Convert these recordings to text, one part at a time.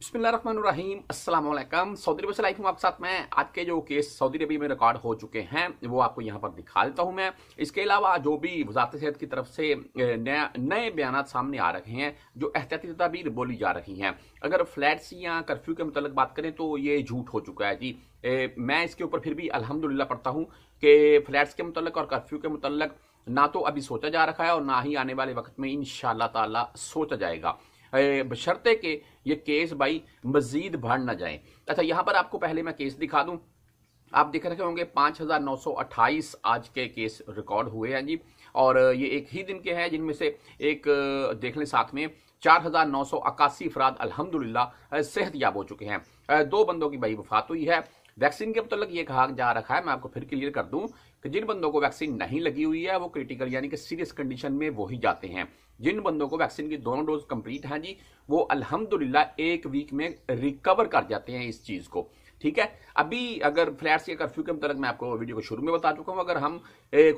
बिस्मिल्लाम Aslam Saudi अरब से life हूँ आपके साथ मैं आज के जो केस सऊदी अरबी में रिकॉर्ड हो चुके हैं वो आपको यहाँ पर दिखा देता हूँ मैं इसके अलावा जो भी वजारत सेहत की तरफ से नया नए बयान सामने आ रहे हैं जो एहतियाती तदाबीर बोली जा रही हैं अगर फ्लैट्स या कर्फ्यू के मतलब बात करें तो ये झूठ हो चुका है जी ए, मैं इसके ऊपर फिर भी अलहमदिल्ला पढ़ता हूँ कि फ्लैट्स के मतलब और कर्फ्यू के मतलब ना तो अभी सोचा जा रखा है और ना ही आने वाले वक्त में इन ताला सोचा जाएगा बशर्ते के ये केस भाई मजीद भाड़ ना जाए अच्छा यहां पर आपको पहले मैं केस दिखा दूं आप देख रहे होंगे 5,928 आज के केस रिकॉर्ड हुए हैं जी और ये एक ही दिन के हैं जिनमें से एक देख लें साथ में चार हज़ार नौ सौ अक्सी अफराद अलहमदुल्ला सेहत याब हो चुके हैं दो बंदों की भाई वफात हुई है वैक्सीन के मतलब ये कहा जा रखा है मैं आपको फिर क्लियर कर दूं कि जिन बंदों को वैक्सीन नहीं लगी हुई है वो क्रिटिकल यानी कि सीरियस कंडीशन में वो ही जाते हैं जिन बंदों को वैक्सीन की दोनों डोज कंप्लीट हैं जी वो अलहमदुल्ला एक वीक में रिकवर कर जाते हैं इस चीज़ को ठीक है अभी अगर फ्लैट के कर्फ्यू के मतलब मैं आपको वीडियो को शुरू में बता चुका हूँ अगर हम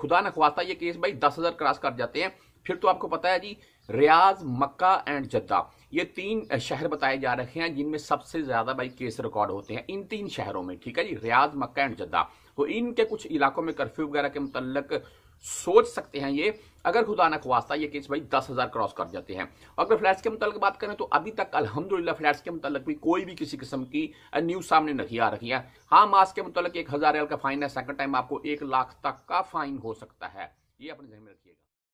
खुदा नखवाता ये केस भाई दस हज़ार क्रॉस कर जाते हैं फिर तो आपको पता है जी रियाज मक्का एंड जद्दा ये तीन शहर बताए जा रहे हैं जिनमें सबसे ज़्यादा भाई केस रिकॉर्ड होते हैं इन तीन शहरों में ठीक है जी रियाज मक्का एंड जद्दा तो इनके कुछ इलाकों में कर्फ्यू वगैरह के मुतलक सोच सकते हैं ये अगर खुदा ना खुवास्ता ये केस भाई दस हज़ार क्रॉस कर जाते हैं अगर फ्लैट्स के मुतल बात करें तो अभी तक अल्हम्दुलिल्लाह फ्लैट्स के मुतल भी कोई भी किसी किस्म की न्यूज़ सामने नहीं आ रही है हाँ मास के मुतल एक हज़ार का फाइन है सेकंड टाइम आपको एक लाख तक का फाइन हो सकता है ये अपने जहन में रखिएगा